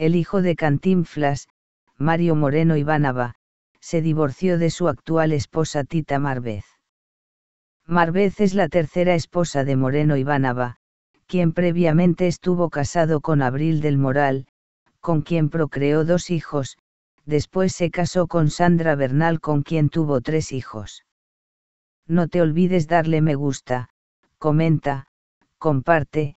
el hijo de Cantinflas, Mario Moreno Ibánava, se divorció de su actual esposa Tita Marvez. Marvez es la tercera esposa de Moreno Ibánava, quien previamente estuvo casado con Abril del Moral, con quien procreó dos hijos, después se casó con Sandra Bernal con quien tuvo tres hijos. No te olvides darle me gusta, comenta, comparte,